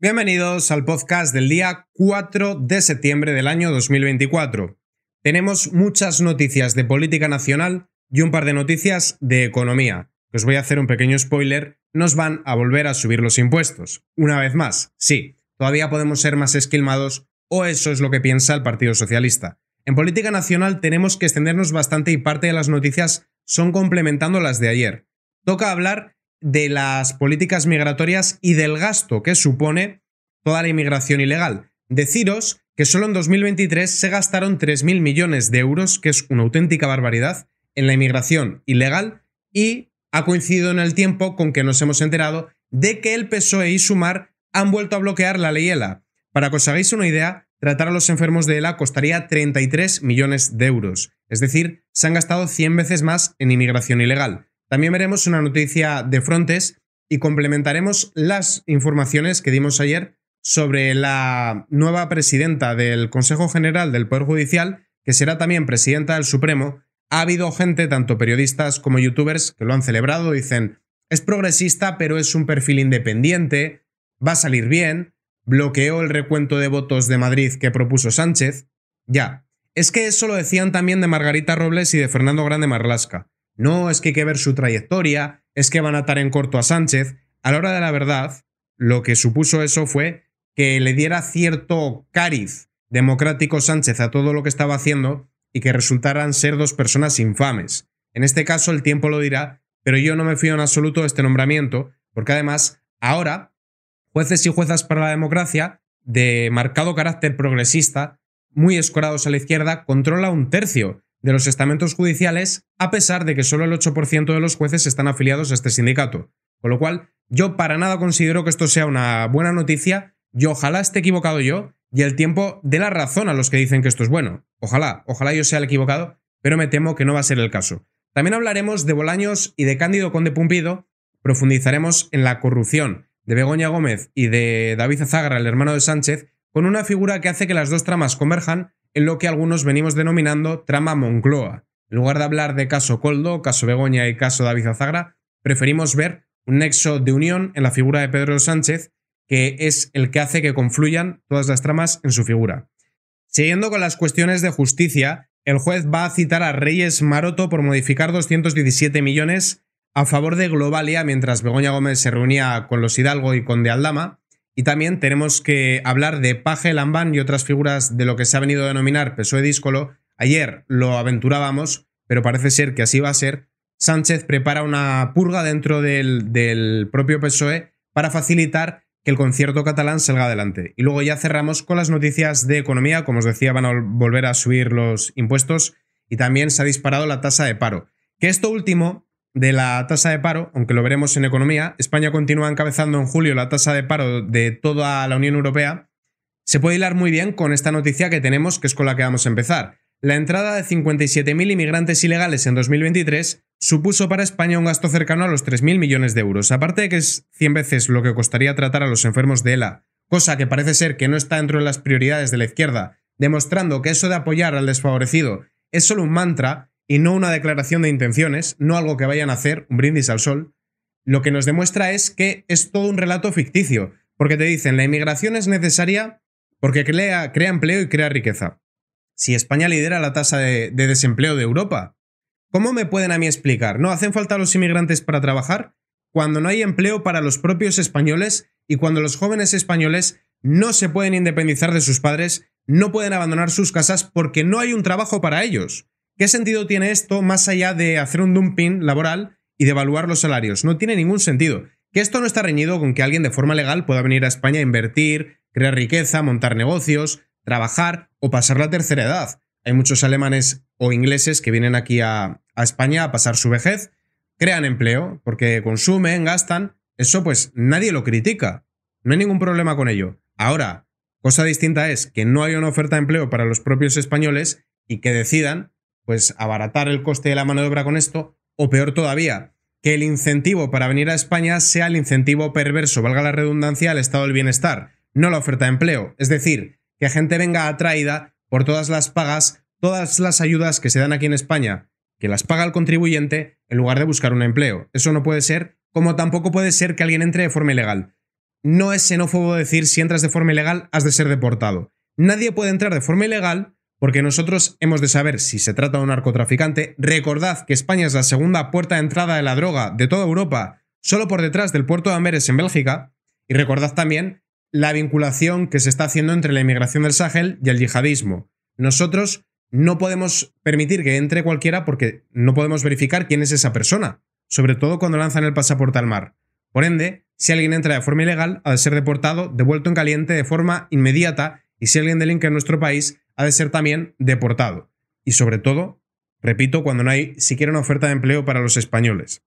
Bienvenidos al podcast del día 4 de septiembre del año 2024. Tenemos muchas noticias de política nacional y un par de noticias de economía. Os voy a hacer un pequeño spoiler, nos van a volver a subir los impuestos. Una vez más, sí, todavía podemos ser más esquilmados o eso es lo que piensa el Partido Socialista. En política nacional tenemos que extendernos bastante y parte de las noticias son complementando las de ayer. Toca hablar de las políticas migratorias y del gasto que supone toda la inmigración ilegal. Deciros que solo en 2023 se gastaron 3.000 millones de euros, que es una auténtica barbaridad, en la inmigración ilegal y ha coincidido en el tiempo con que nos hemos enterado de que el PSOE y Sumar han vuelto a bloquear la ley ELA. Para que os hagáis una idea, tratar a los enfermos de ELA costaría 33 millones de euros, es decir, se han gastado 100 veces más en inmigración ilegal. También veremos una noticia de Frontes y complementaremos las informaciones que dimos ayer sobre la nueva presidenta del Consejo General del Poder Judicial, que será también presidenta del Supremo. Ha habido gente, tanto periodistas como youtubers, que lo han celebrado, dicen, es progresista, pero es un perfil independiente, va a salir bien, bloqueó el recuento de votos de Madrid que propuso Sánchez. Ya, es que eso lo decían también de Margarita Robles y de Fernando Grande Marlasca. No, es que hay que ver su trayectoria, es que van a atar en corto a Sánchez. A la hora de la verdad, lo que supuso eso fue que le diera cierto cariz democrático Sánchez a todo lo que estaba haciendo y que resultaran ser dos personas infames. En este caso, el tiempo lo dirá, pero yo no me fío en absoluto de este nombramiento, porque además, ahora, jueces y juezas para la democracia, de marcado carácter progresista, muy escorados a la izquierda, controla un tercio de los estamentos judiciales, a pesar de que solo el 8% de los jueces están afiliados a este sindicato. Con lo cual, yo para nada considero que esto sea una buena noticia y ojalá esté equivocado yo y el tiempo dé la razón a los que dicen que esto es bueno. Ojalá, ojalá yo sea el equivocado, pero me temo que no va a ser el caso. También hablaremos de Bolaños y de Cándido Conde Pumpido, profundizaremos en la corrupción de Begoña Gómez y de David Zagra el hermano de Sánchez, con una figura que hace que las dos tramas converjan en lo que algunos venimos denominando trama Moncloa. En lugar de hablar de caso Coldo, caso Begoña y caso David Azagra, preferimos ver un nexo de unión en la figura de Pedro Sánchez, que es el que hace que confluyan todas las tramas en su figura. Siguiendo con las cuestiones de justicia, el juez va a citar a Reyes Maroto por modificar 217 millones a favor de Globalia mientras Begoña Gómez se reunía con los Hidalgo y con de Aldama, y también tenemos que hablar de Paje, Lambán y otras figuras de lo que se ha venido a denominar PSOE Díscolo. Ayer lo aventurábamos, pero parece ser que así va a ser. Sánchez prepara una purga dentro del, del propio PSOE para facilitar que el concierto catalán salga adelante. Y luego ya cerramos con las noticias de economía. Como os decía, van a volver a subir los impuestos y también se ha disparado la tasa de paro. Que esto último de la tasa de paro, aunque lo veremos en economía, España continúa encabezando en julio la tasa de paro de toda la Unión Europea, se puede hilar muy bien con esta noticia que tenemos, que es con la que vamos a empezar. La entrada de 57.000 inmigrantes ilegales en 2023 supuso para España un gasto cercano a los 3.000 millones de euros, aparte de que es 100 veces lo que costaría tratar a los enfermos de ELA, cosa que parece ser que no está dentro de las prioridades de la izquierda, demostrando que eso de apoyar al desfavorecido es solo un mantra y no una declaración de intenciones, no algo que vayan a hacer, un brindis al sol, lo que nos demuestra es que es todo un relato ficticio, porque te dicen, la inmigración es necesaria porque crea, empleo y crea riqueza. Si España lidera la tasa de, de desempleo de Europa, ¿cómo me pueden a mí explicar? ¿No hacen falta los inmigrantes para trabajar? Cuando no hay empleo para los propios españoles y cuando los jóvenes españoles no se pueden independizar de sus padres, no pueden abandonar sus casas porque no hay un trabajo para ellos. ¿Qué sentido tiene esto más allá de hacer un dumping laboral y devaluar evaluar los salarios? No tiene ningún sentido. Que esto no está reñido con que alguien de forma legal pueda venir a España a invertir, crear riqueza, montar negocios, trabajar o pasar la tercera edad. Hay muchos alemanes o ingleses que vienen aquí a, a España a pasar su vejez, crean empleo, porque consumen, gastan. Eso pues nadie lo critica. No hay ningún problema con ello. Ahora, cosa distinta es que no haya una oferta de empleo para los propios españoles y que decidan pues abaratar el coste de la mano de obra con esto, o peor todavía, que el incentivo para venir a España sea el incentivo perverso, valga la redundancia, al estado del bienestar, no la oferta de empleo. Es decir, que gente venga atraída por todas las pagas, todas las ayudas que se dan aquí en España, que las paga el contribuyente en lugar de buscar un empleo. Eso no puede ser, como tampoco puede ser que alguien entre de forma ilegal. No es xenófobo decir si entras de forma ilegal has de ser deportado. Nadie puede entrar de forma ilegal porque nosotros hemos de saber si se trata de un narcotraficante. Recordad que España es la segunda puerta de entrada de la droga de toda Europa, solo por detrás del puerto de Amberes en Bélgica. Y recordad también la vinculación que se está haciendo entre la inmigración del Sahel y el yihadismo. Nosotros no podemos permitir que entre cualquiera porque no podemos verificar quién es esa persona, sobre todo cuando lanzan el pasaporte al mar. Por ende, si alguien entra de forma ilegal, ha de ser deportado, devuelto en caliente de forma inmediata y si alguien delinca en nuestro país, ha de ser también deportado. Y sobre todo, repito, cuando no hay siquiera una oferta de empleo para los españoles.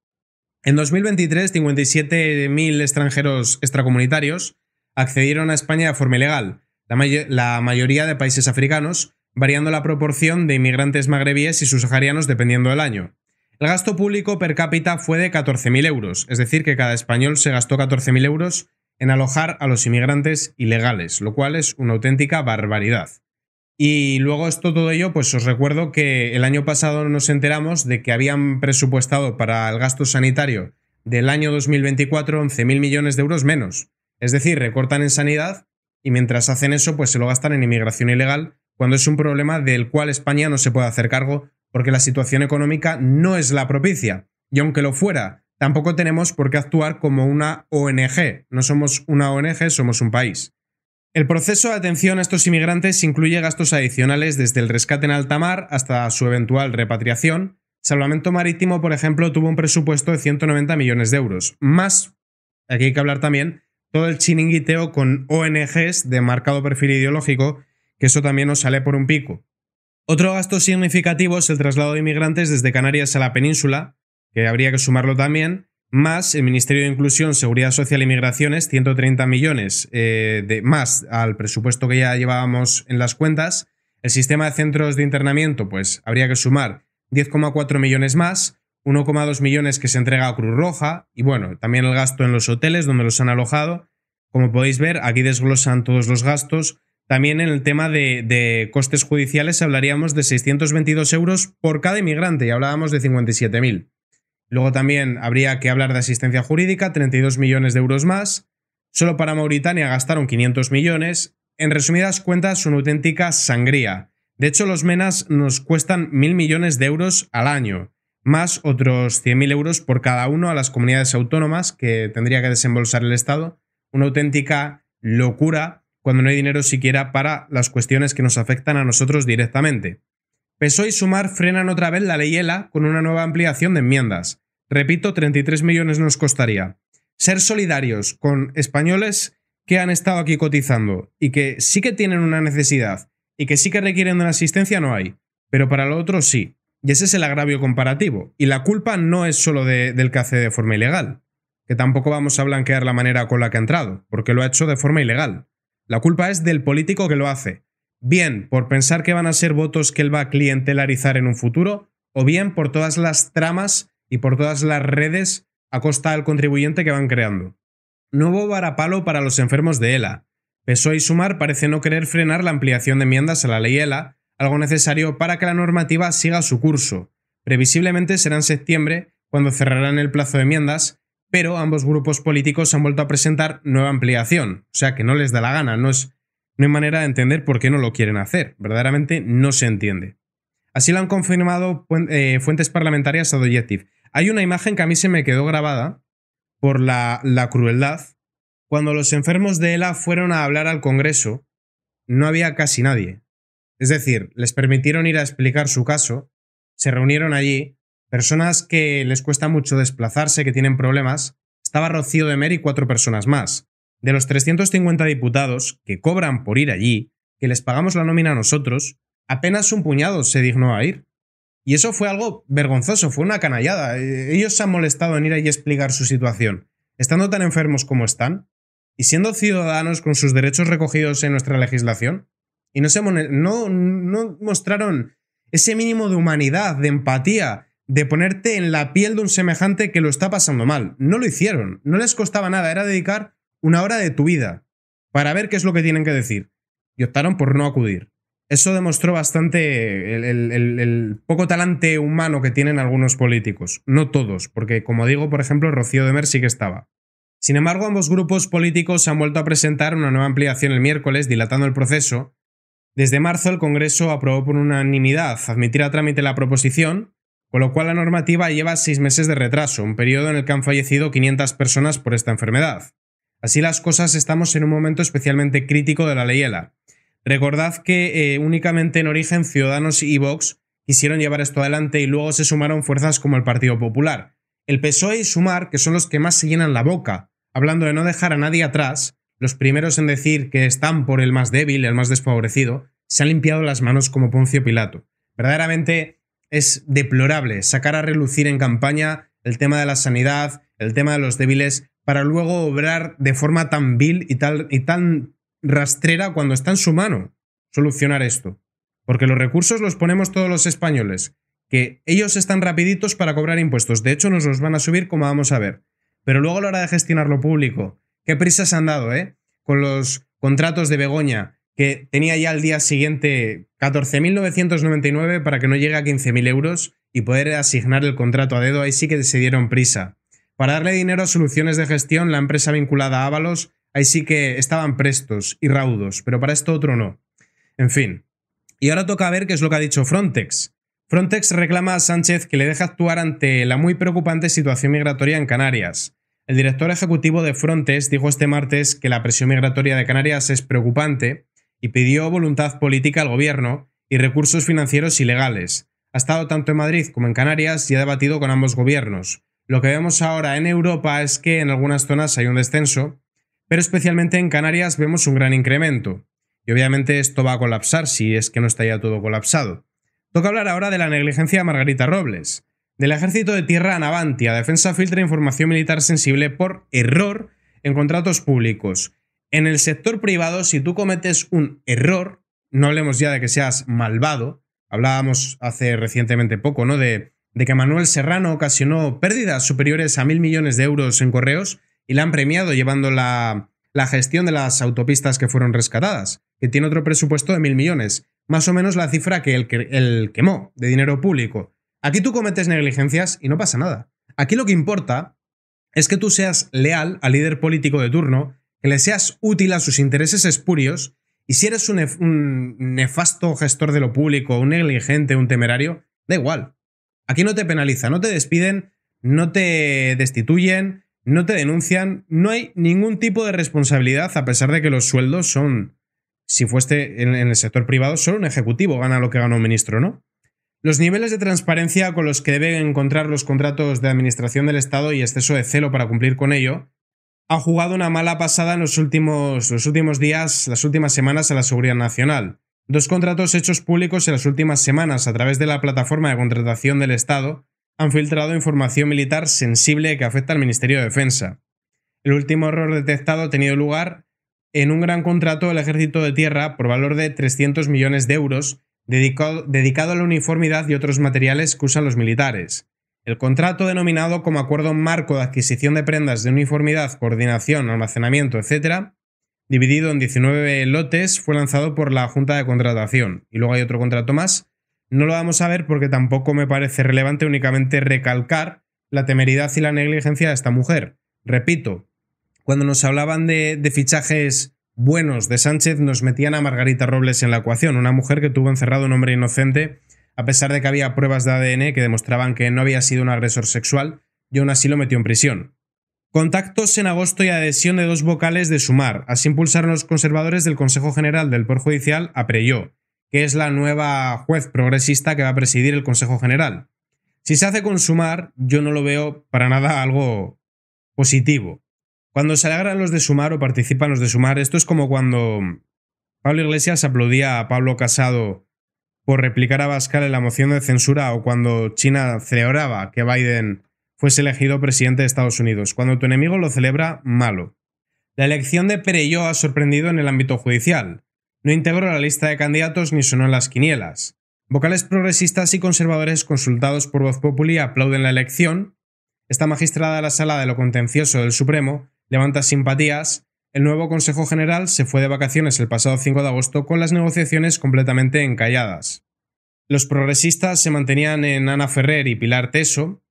En 2023, 57.000 extranjeros extracomunitarios accedieron a España de forma ilegal, la, mayoría de países africanos, variando la proporción de inmigrantes magrebíes y subsaharianos dependiendo del año. El gasto público per cápita fue de 14.000 euros, es decir, que cada español se gastó 14.000 euros en alojar a los inmigrantes ilegales, lo cual es una auténtica barbaridad. Y luego esto todo ello, pues os recuerdo que el año pasado nos enteramos de que habían presupuestado para el gasto sanitario del año 2024 11.000 millones de euros menos. Es decir, recortan en sanidad y mientras hacen eso, pues se lo gastan en inmigración ilegal, cuando es un problema del cual España no se puede hacer cargo porque la situación económica no es la propicia. Y aunque lo fuera, tampoco tenemos por qué actuar como una ONG. No somos una ONG, somos un país. El proceso de atención a estos inmigrantes incluye gastos adicionales desde el rescate en alta mar hasta su eventual repatriación. Salvamento Marítimo, por ejemplo, tuvo un presupuesto de 190 millones de euros. Más, aquí hay que hablar también, todo el chiringuiteo con ONGs de marcado perfil ideológico, que eso también nos sale por un pico. Otro gasto significativo es el traslado de inmigrantes desde Canarias a la península, que habría que sumarlo también, más el Ministerio de Inclusión, Seguridad Social y Migraciones, 130 millones eh, de, más al presupuesto que ya llevábamos en las cuentas. El sistema de centros de internamiento, pues habría que sumar 10,4 millones más, 1,2 millones que se entrega a Cruz Roja y bueno, también el gasto en los hoteles donde los han alojado. Como podéis ver, aquí desglosan todos los gastos. También en el tema de, costes judiciales hablaríamos de 622 euros por cada inmigrante y hablábamos de 57.000. Luego también habría que hablar de asistencia jurídica, 32 millones de euros más. Solo para Mauritania gastaron 500 millones. En resumidas cuentas, una auténtica sangría. De hecho, los menas nos cuestan mil millones de euros al año, más otros 100.000 euros por cada uno a las comunidades autónomas que tendría que desembolsar el Estado. Una auténtica locura cuando no hay dinero siquiera para las cuestiones que nos afectan a nosotros directamente. PSOE y Sumar frenan otra vez la ley ELA con una nueva ampliación de enmiendas. Repito, 33 millones nos costaría. Ser solidarios con españoles que han estado aquí cotizando y que sí que tienen una necesidad y que sí que requieren de una asistencia no hay, pero para lo otro sí. Y ese es el agravio comparativo. Y la culpa no es solo del que hace de forma ilegal, que tampoco vamos a blanquear la manera con la que ha entrado, porque lo ha hecho de forma ilegal. La culpa es del político que lo hace, bien por pensar que van a ser votos que él va a clientelarizar en un futuro, o bien por todas las tramas y por todas las redes a costa del contribuyente que van creando. Nuevo varapalo para los enfermos de ELA. PSOE y Sumar parece no querer frenar la ampliación de enmiendas a la ley ELA, algo necesario para que la normativa siga su curso. Previsiblemente será en septiembre, cuando cerrarán el plazo de enmiendas, pero ambos grupos políticos han vuelto a presentar nueva ampliación, o sea que no les da la gana, no, es, no hay manera de entender por qué no lo quieren hacer, verdaderamente no se entiende. Así lo han confirmado eh, fuentes parlamentarias a hay una imagen que a mí se me quedó grabada por la, crueldad. Cuando los enfermos de ELA fueron a hablar al Congreso, no había casi nadie. Es decir, les permitieron ir a explicar su caso, se reunieron allí, personas que les cuesta mucho desplazarse, que tienen problemas. Estaba Rocío de Mer y cuatro personas más. De los 350 diputados que cobran por ir allí, que les pagamos la nómina a nosotros, apenas un puñado se dignó a ir. Y eso fue algo vergonzoso, fue una canallada. Eh, ellos se han molestado en ir ahí a explicar su situación, estando tan enfermos como están, y siendo ciudadanos con sus derechos recogidos en nuestra legislación, y no, se no, no mostraron ese mínimo de humanidad, de empatía, de ponerte en la piel de un semejante que lo está pasando mal. No lo hicieron, no les costaba nada, era dedicar una hora de tu vida para ver qué es lo que tienen que decir. Y optaron por no acudir. Eso demostró bastante el, poco talante humano que tienen algunos políticos. No todos, porque como digo, por ejemplo, Rocío Mer sí que estaba. Sin embargo, ambos grupos políticos han vuelto a presentar una nueva ampliación el miércoles, dilatando el proceso. Desde marzo, el Congreso aprobó por unanimidad admitir a trámite la proposición, con lo cual la normativa lleva seis meses de retraso, un periodo en el que han fallecido 500 personas por esta enfermedad. Así las cosas, estamos en un momento especialmente crítico de la ley ELA Recordad que eh, únicamente en origen Ciudadanos y Vox quisieron llevar esto adelante y luego se sumaron fuerzas como el Partido Popular. El PSOE y Sumar, que son los que más se llenan la boca, hablando de no dejar a nadie atrás, los primeros en decir que están por el más débil, el más desfavorecido, se han limpiado las manos como Poncio Pilato. Verdaderamente es deplorable sacar a relucir en campaña el tema de la sanidad, el tema de los débiles, para luego obrar de forma tan vil y, tal, y tan rastrera cuando está en su mano solucionar esto. Porque los recursos los ponemos todos los españoles, que ellos están rapiditos para cobrar impuestos. De hecho, nos los van a subir como vamos a ver. Pero luego a la hora de gestionar lo público, qué prisas han dado, ¿eh? Con los contratos de Begoña, que tenía ya al día siguiente 14.999 para que no llegue a 15.000 euros y poder asignar el contrato a dedo, ahí sí que se dieron prisa. Para darle dinero a soluciones de gestión, la empresa vinculada a Ávalos Ahí sí que estaban prestos y raudos, pero para esto otro no. En fin. Y ahora toca ver qué es lo que ha dicho Frontex. Frontex reclama a Sánchez que le deje actuar ante la muy preocupante situación migratoria en Canarias. El director ejecutivo de Frontex dijo este martes que la presión migratoria de Canarias es preocupante y pidió voluntad política al gobierno y recursos financieros y legales. Ha estado tanto en Madrid como en Canarias y ha debatido con ambos gobiernos. Lo que vemos ahora en Europa es que en algunas zonas hay un descenso pero especialmente en Canarias vemos un gran incremento. Y obviamente esto va a colapsar si es que no está ya todo colapsado. Toca hablar ahora de la negligencia de Margarita Robles, del ejército de tierra Anavanti, defensa filtra información militar sensible por error en contratos públicos. En el sector privado, si tú cometes un error, no hablemos ya de que seas malvado, hablábamos hace recientemente poco, ¿no? de que Manuel Serrano ocasionó pérdidas superiores a mil millones de euros en correos, y la han premiado llevando la, gestión de las autopistas que fueron rescatadas, que tiene otro presupuesto de mil millones, más o menos la cifra que el, quemó de dinero público. Aquí tú cometes negligencias y no pasa nada. Aquí lo que importa es que tú seas leal al líder político de turno, que le seas útil a sus intereses espurios, y si eres un, un nefasto gestor de lo público, un negligente, un temerario, da igual. Aquí no te penaliza, no te despiden, no te destituyen, no te denuncian, no hay ningún tipo de responsabilidad a pesar de que los sueldos son, si fuese en, el sector privado, solo un ejecutivo gana lo que gana un ministro, ¿no? Los niveles de transparencia con los que deben encontrar los contratos de administración del Estado y exceso de celo para cumplir con ello ha jugado una mala pasada en los últimos, los últimos días, las últimas semanas a la Seguridad Nacional. Dos contratos hechos públicos en las últimas semanas a través de la plataforma de contratación del Estado han filtrado información militar sensible que afecta al Ministerio de Defensa. El último error detectado ha tenido lugar en un gran contrato del Ejército de Tierra por valor de 300 millones de euros dedicado, a la uniformidad y otros materiales que usan los militares. El contrato denominado como Acuerdo Marco de Adquisición de Prendas de Uniformidad, Coordinación, Almacenamiento, etc., dividido en 19 lotes, fue lanzado por la Junta de Contratación. Y luego hay otro contrato más no lo vamos a ver porque tampoco me parece relevante únicamente recalcar la temeridad y la negligencia de esta mujer. Repito, cuando nos hablaban de, fichajes buenos de Sánchez, nos metían a Margarita Robles en la ecuación, una mujer que tuvo encerrado a un hombre inocente, a pesar de que había pruebas de ADN que demostraban que no había sido un agresor sexual, y aún así lo metió en prisión. Contactos en agosto y adhesión de dos vocales de Sumar. Así impulsaron los conservadores del Consejo General del Poder Judicial a Preyó, que es la nueva juez progresista que va a presidir el Consejo General. Si se hace con Sumar, yo no lo veo para nada algo positivo. Cuando se alegran los de Sumar o participan los de Sumar, esto es como cuando Pablo Iglesias aplaudía a Pablo Casado por replicar a Bascal en la moción de censura o cuando China celebraba que Biden fuese elegido presidente de Estados Unidos. Cuando tu enemigo lo celebra, malo. La elección de Perelló ha sorprendido en el ámbito judicial. No integró la lista de candidatos ni sonó en las quinielas. Vocales progresistas y conservadores consultados por Voz Populi aplauden la elección. Esta magistrada de la Sala de lo Contencioso del Supremo levanta simpatías. El nuevo Consejo General se fue de vacaciones el pasado 5 de agosto con las negociaciones completamente encalladas. Los progresistas se mantenían en Ana Ferrer y Pilar Teso.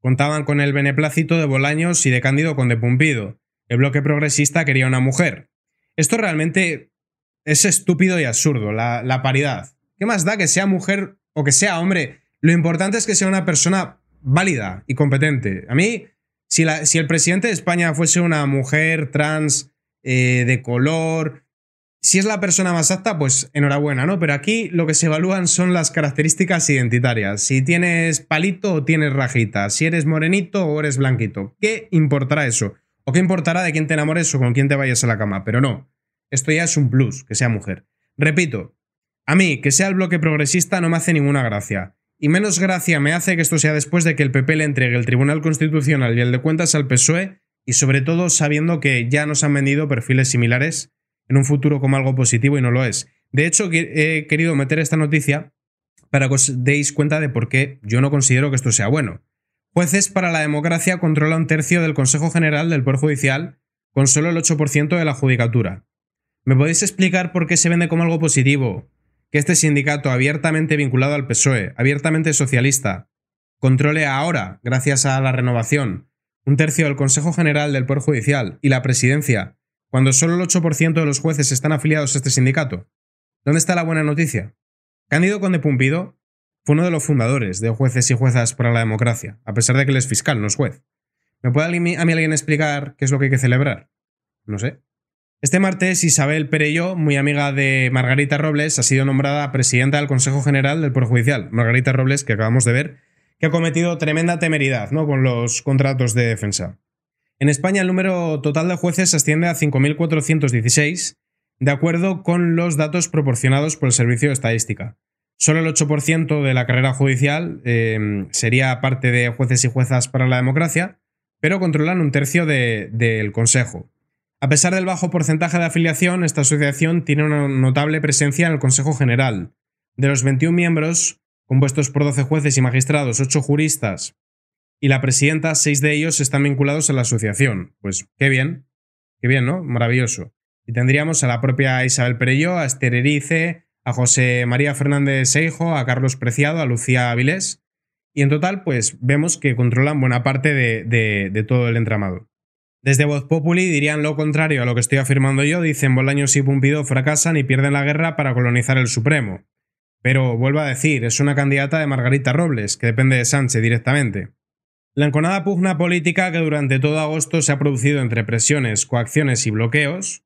Contaban con el beneplácito de Bolaños y de Cándido Conde Pumpido. El bloque progresista quería una mujer. Esto realmente es estúpido y absurdo la, paridad. ¿Qué más da que sea mujer o que sea hombre? Lo importante es que sea una persona válida y competente. A mí, si, el presidente de España fuese una mujer trans, eh, de color, si es la persona más apta, pues enhorabuena, ¿no? Pero aquí lo que se evalúan son las características identitarias. Si tienes palito o tienes rajita, si eres morenito o eres blanquito. ¿Qué importará eso? ¿O qué importará de quién te enamores o con quién te vayas a la cama? Pero no. Esto ya es un plus, que sea mujer. Repito, a mí, que sea el bloque progresista no me hace ninguna gracia. Y menos gracia me hace que esto sea después de que el PP le entregue el Tribunal Constitucional y el de Cuentas al PSOE, y sobre todo sabiendo que ya nos han vendido perfiles similares en un futuro como algo positivo y no lo es. De hecho, he querido meter esta noticia para que os deis cuenta de por qué yo no considero que esto sea bueno. Jueces para la democracia controla un tercio del Consejo General del Poder Judicial con solo el 8% de la judicatura. ¿Me podéis explicar por qué se vende como algo positivo que este sindicato abiertamente vinculado al PSOE, abiertamente socialista, controle ahora, gracias a la renovación, un tercio del Consejo General del Poder Judicial y la Presidencia, cuando solo el 8% de los jueces están afiliados a este sindicato? ¿Dónde está la buena noticia? Cándido Conde Pumpido fue uno de los fundadores de Jueces y Juezas para la Democracia, a pesar de que él es fiscal, no es juez. ¿Me puede a mí alguien explicar qué es lo que hay que celebrar? No sé. Este martes, Isabel Perello, muy amiga de Margarita Robles, ha sido nombrada presidenta del Consejo General del Poder Judicial. Margarita Robles, que acabamos de ver, que ha cometido tremenda temeridad ¿no? con los contratos de defensa. En España, el número total de jueces asciende a 5.416, de acuerdo con los datos proporcionados por el Servicio de Estadística. Solo el 8% de la carrera judicial em, sería parte de jueces y juezas para la democracia, pero controlan un tercio del Consejo. A pesar del bajo porcentaje de afiliación, esta asociación tiene una notable presencia en el Consejo General. De los 21 miembros, compuestos por 12 jueces y magistrados, 8 juristas y la presidenta, 6 de ellos están vinculados a la asociación. Pues qué bien, qué bien, ¿no? Maravilloso. Y tendríamos a la propia Isabel Perello, a Esther Erice, a José María Fernández Seijo, a Carlos Preciado, a Lucía Avilés. Y en total, pues vemos que controlan buena parte de todo el entramado. Desde Voz Populi dirían lo contrario a lo que estoy afirmando yo, dicen Bolaños y Pumpido fracasan y pierden la guerra para colonizar el Supremo. Pero, vuelvo a decir, es una candidata de Margarita Robles, que depende de Sánchez directamente. La enconada pugna política que durante todo agosto se ha producido entre presiones, coacciones y bloqueos,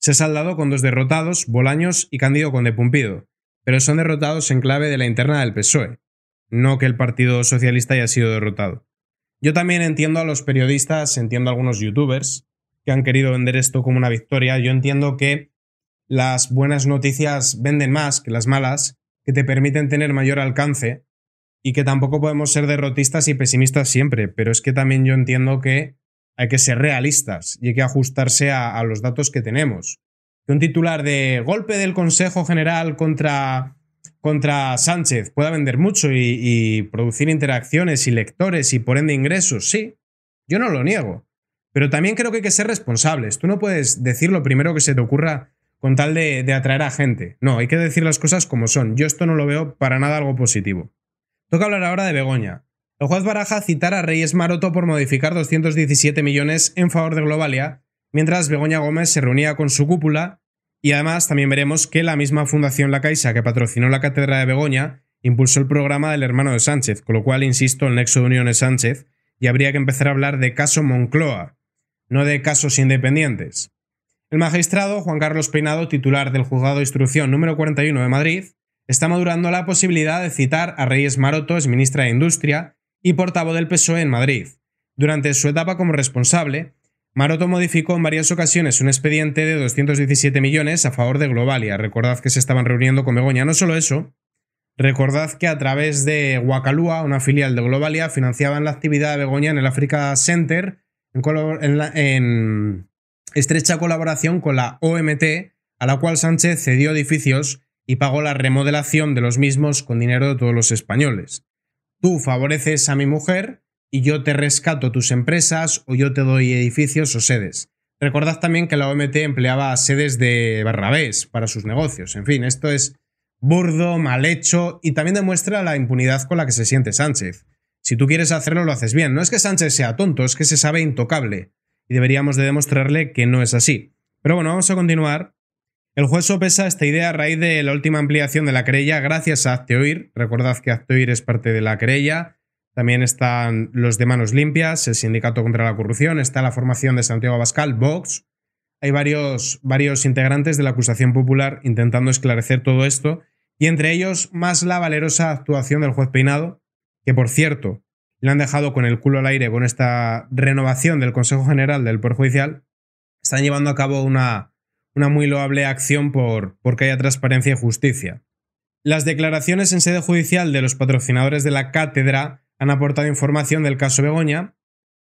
se ha saldado con dos derrotados, Bolaños y Cándido Conde Pumpido, pero son derrotados en clave de la interna del PSOE, no que el Partido Socialista haya sido derrotado. Yo también entiendo a los periodistas, entiendo a algunos youtubers que han querido vender esto como una victoria. Yo entiendo que las buenas noticias venden más que las malas, que te permiten tener mayor alcance y que tampoco podemos ser derrotistas y pesimistas siempre, pero es que también yo entiendo que hay que ser realistas y hay que ajustarse a, los datos que tenemos. Que un titular de golpe del Consejo General contra contra Sánchez pueda vender mucho y, producir interacciones y lectores y por ende ingresos, sí, yo no lo niego. Pero también creo que hay que ser responsables. Tú no puedes decir lo primero que se te ocurra con tal de, atraer a gente. No, hay que decir las cosas como son. Yo esto no lo veo para nada algo positivo. Toca hablar ahora de Begoña. El juez Baraja citara a Reyes Maroto por modificar 217 millones en favor de Globalia, mientras Begoña Gómez se reunía con su cúpula y además también veremos que la misma Fundación La Caixa que patrocinó la Cátedra de Begoña impulsó el programa del hermano de Sánchez, con lo cual, insisto, el nexo de unión es Sánchez y habría que empezar a hablar de caso Moncloa, no de casos independientes. El magistrado Juan Carlos Peinado, titular del Juzgado de Instrucción número 41 de Madrid, está madurando la posibilidad de citar a Reyes Maroto, exministra de Industria y portavoz del PSOE en Madrid, durante su etapa como responsable, Maroto modificó en varias ocasiones un expediente de 217 millones a favor de Globalia. Recordad que se estaban reuniendo con Begoña. No solo eso, recordad que a través de Guacalúa, una filial de Globalia, financiaban la actividad de Begoña en el Africa Center en, en estrecha colaboración con la OMT, a la cual Sánchez cedió edificios y pagó la remodelación de los mismos con dinero de todos los españoles. Tú favoreces a mi mujer, y yo te rescato tus empresas o yo te doy edificios o sedes. Recordad también que la OMT empleaba sedes de barrabés para sus negocios. En fin, esto es burdo, mal hecho y también demuestra la impunidad con la que se siente Sánchez. Si tú quieres hacerlo, lo haces bien. No es que Sánchez sea tonto, es que se sabe intocable y deberíamos de demostrarle que no es así. Pero bueno, vamos a continuar. El juez sopesa esta idea a raíz de la última ampliación de la querella gracias a Acteoir. Recordad que Acteoir es parte de la querella también están los de Manos Limpias, el Sindicato contra la Corrupción, está la formación de Santiago Abascal, Vox. Hay varios, varios integrantes de la acusación popular intentando esclarecer todo esto, y entre ellos más la valerosa actuación del juez Peinado, que por cierto, le han dejado con el culo al aire con esta renovación del Consejo General del Poder Judicial, están llevando a cabo una, una muy loable acción por, que haya transparencia y justicia. Las declaraciones en sede judicial de los patrocinadores de la cátedra han aportado información del caso Begoña.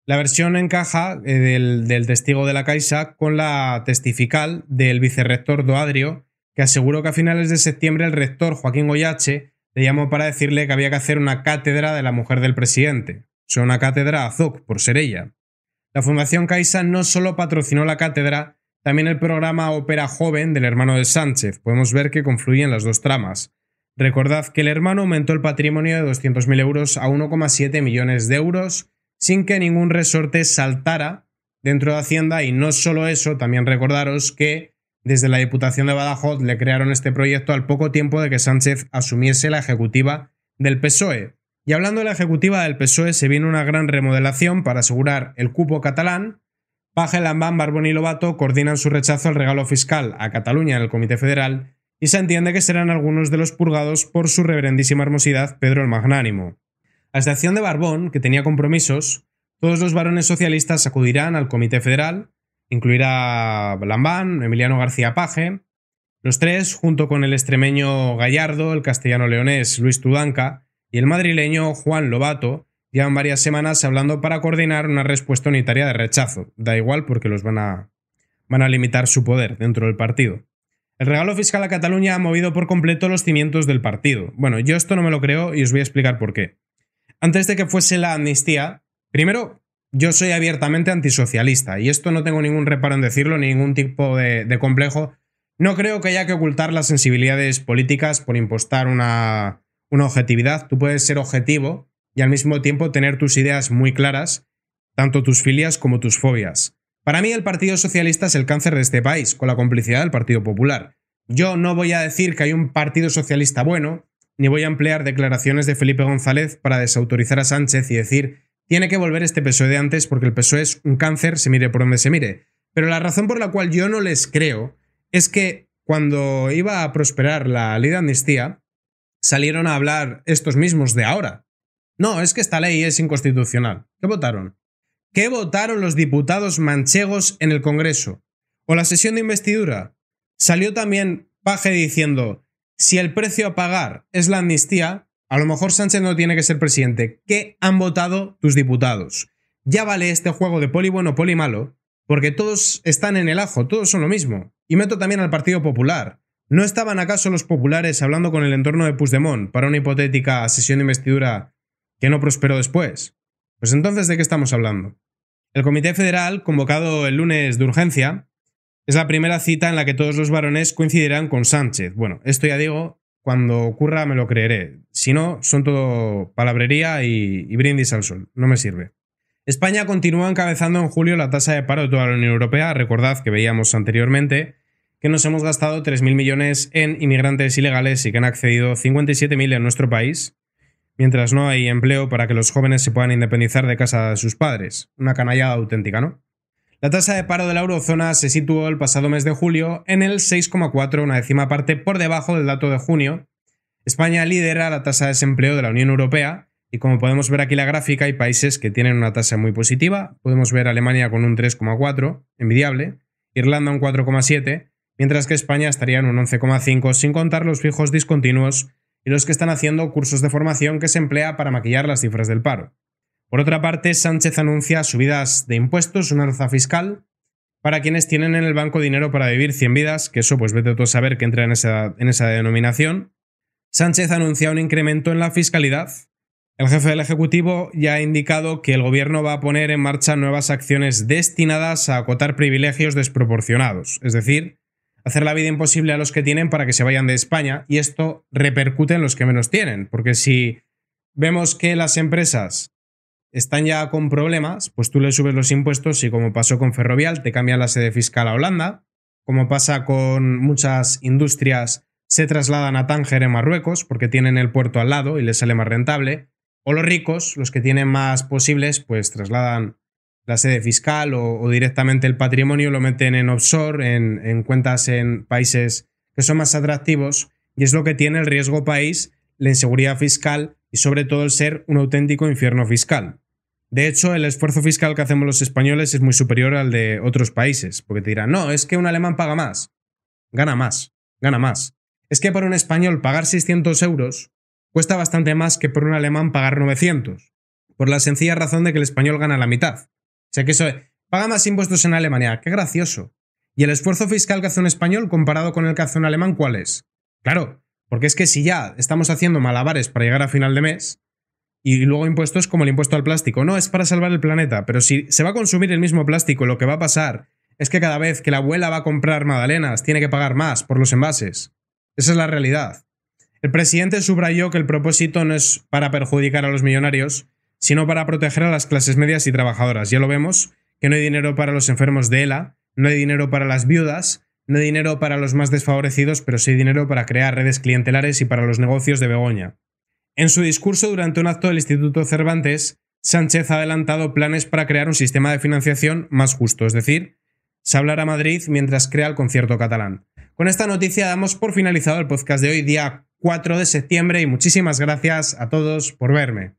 La versión encaja eh, del, testigo de la Caixa con la testifical del vicerrector Doadrio, que aseguró que a finales de septiembre el rector Joaquín Goyache le llamó para decirle que había que hacer una cátedra de la mujer del presidente, o una cátedra Zoc por ser ella. La Fundación Caixa no solo patrocinó la cátedra, también el programa Ópera Joven del hermano de Sánchez. Podemos ver que confluyen las dos tramas. Recordad que el hermano aumentó el patrimonio de 200.000 euros a 1,7 millones de euros sin que ningún resorte saltara dentro de Hacienda y no solo eso, también recordaros que desde la Diputación de Badajoz le crearon este proyecto al poco tiempo de que Sánchez asumiese la ejecutiva del PSOE. Y hablando de la ejecutiva del PSOE, se viene una gran remodelación para asegurar el cupo catalán. Paje Lambán, Barbón y Lobato coordinan su rechazo al regalo fiscal a Cataluña en el Comité Federal y se entiende que serán algunos de los purgados por su reverendísima hermosidad Pedro el Magnánimo. A excepción de Barbón, que tenía compromisos, todos los varones socialistas acudirán al Comité Federal, incluirá Lambán, Emiliano García Paje, los tres, junto con el extremeño Gallardo, el castellano leonés Luis Tudanca y el madrileño Juan Lobato, llevan varias semanas hablando para coordinar una respuesta unitaria de rechazo. Da igual porque los van a limitar su poder dentro del partido. El regalo fiscal a Cataluña ha movido por completo los cimientos del partido. Bueno, yo esto no me lo creo y os voy a explicar por qué. Antes de que fuese la amnistía, primero, yo soy abiertamente antisocialista y esto no tengo ningún reparo en decirlo, ningún tipo de, complejo. No creo que haya que ocultar las sensibilidades políticas por impostar una, una objetividad. Tú puedes ser objetivo y al mismo tiempo tener tus ideas muy claras, tanto tus filias como tus fobias. Para mí el Partido Socialista es el cáncer de este país, con la complicidad del Partido Popular. Yo no voy a decir que hay un Partido Socialista bueno, ni voy a emplear declaraciones de Felipe González para desautorizar a Sánchez y decir tiene que volver este PSOE de antes porque el PSOE es un cáncer, se mire por donde se mire. Pero la razón por la cual yo no les creo es que cuando iba a prosperar la ley de amnistía, salieron a hablar estos mismos de ahora. No, es que esta ley es inconstitucional. ¿Qué votaron? ¿Qué votaron los diputados manchegos en el Congreso? ¿O la sesión de investidura? Salió también Paje diciendo, si el precio a pagar es la amnistía, a lo mejor Sánchez no tiene que ser presidente. ¿Qué han votado tus diputados? Ya vale este juego de poli bueno, poli malo, porque todos están en el ajo, todos son lo mismo. Y meto también al Partido Popular. ¿No estaban acaso los populares hablando con el entorno de Puigdemont para una hipotética sesión de investidura que no prosperó después? Pues entonces, ¿de qué estamos hablando? El Comité Federal, convocado el lunes de urgencia, es la primera cita en la que todos los varones coincidirán con Sánchez. Bueno, esto ya digo, cuando ocurra me lo creeré. Si no, son todo palabrería y, brindis al sol. No me sirve. España continúa encabezando en julio la tasa de paro de toda la Unión Europea. Recordad que veíamos anteriormente que nos hemos gastado 3.000 millones en inmigrantes ilegales y que han accedido 57.000 en nuestro país mientras no hay empleo para que los jóvenes se puedan independizar de casa de sus padres. Una canallada auténtica, ¿no? La tasa de paro de la eurozona se situó el pasado mes de julio en el 6,4, una décima parte por debajo del dato de junio. España lidera la tasa de desempleo de la Unión Europea y como podemos ver aquí la gráfica hay países que tienen una tasa muy positiva. Podemos ver Alemania con un 3,4, envidiable, Irlanda un 4,7, mientras que España estaría en un 11,5 sin contar los fijos discontinuos y los que están haciendo cursos de formación que se emplea para maquillar las cifras del paro. Por otra parte, Sánchez anuncia subidas de impuestos, una alza fiscal para quienes tienen en el banco dinero para vivir 100 vidas, que eso pues vete tú a saber que entra en en esa denominación. Sánchez anuncia un incremento en la fiscalidad. El jefe del Ejecutivo ya ha indicado que el gobierno va a poner en marcha nuevas acciones destinadas a acotar privilegios desproporcionados, es decir, hacer la vida imposible a los que tienen para que se vayan de España y esto repercute en los que menos tienen, porque si vemos que las empresas están ya con problemas, pues tú le subes los impuestos y como pasó con Ferrovial, te cambian la sede fiscal a Holanda, como pasa con muchas industrias, se trasladan a Tánger en Marruecos porque tienen el puerto al lado y les sale más rentable, o los ricos, los que tienen más posibles, pues trasladan la sede fiscal o, directamente el patrimonio lo meten en offshore, en, cuentas en países que son más atractivos y es lo que tiene el riesgo país, la inseguridad fiscal y sobre todo el ser un auténtico infierno fiscal. De hecho, el esfuerzo fiscal que hacemos los españoles es muy superior al de otros países, porque te dirán, no, es que un alemán paga más, gana más, gana más. Es que para un español pagar 600 euros cuesta bastante más que por un alemán pagar 900, por la sencilla razón de que el español gana la mitad o sea que eso paga más impuestos en Alemania, qué gracioso. ¿Y el esfuerzo fiscal que hace un español comparado con el que hace un alemán cuál es? Claro, porque es que si ya estamos haciendo malabares para llegar a final de mes, y luego impuestos como el impuesto al plástico. No, es para salvar el planeta, pero si se va a consumir el mismo plástico, lo que va a pasar es que cada vez que la abuela va a comprar magdalenas, tiene que pagar más por los envases. Esa es la realidad. El presidente subrayó que el propósito no es para perjudicar a los millonarios, sino para proteger a las clases medias y trabajadoras. Ya lo vemos, que no hay dinero para los enfermos de ELA, no hay dinero para las viudas, no hay dinero para los más desfavorecidos, pero sí hay dinero para crear redes clientelares y para los negocios de Begoña. En su discurso durante un acto del Instituto Cervantes, Sánchez ha adelantado planes para crear un sistema de financiación más justo, es decir, se hablará a Madrid mientras crea el concierto catalán. Con esta noticia damos por finalizado el podcast de hoy, día 4 de septiembre, y muchísimas gracias a todos por verme.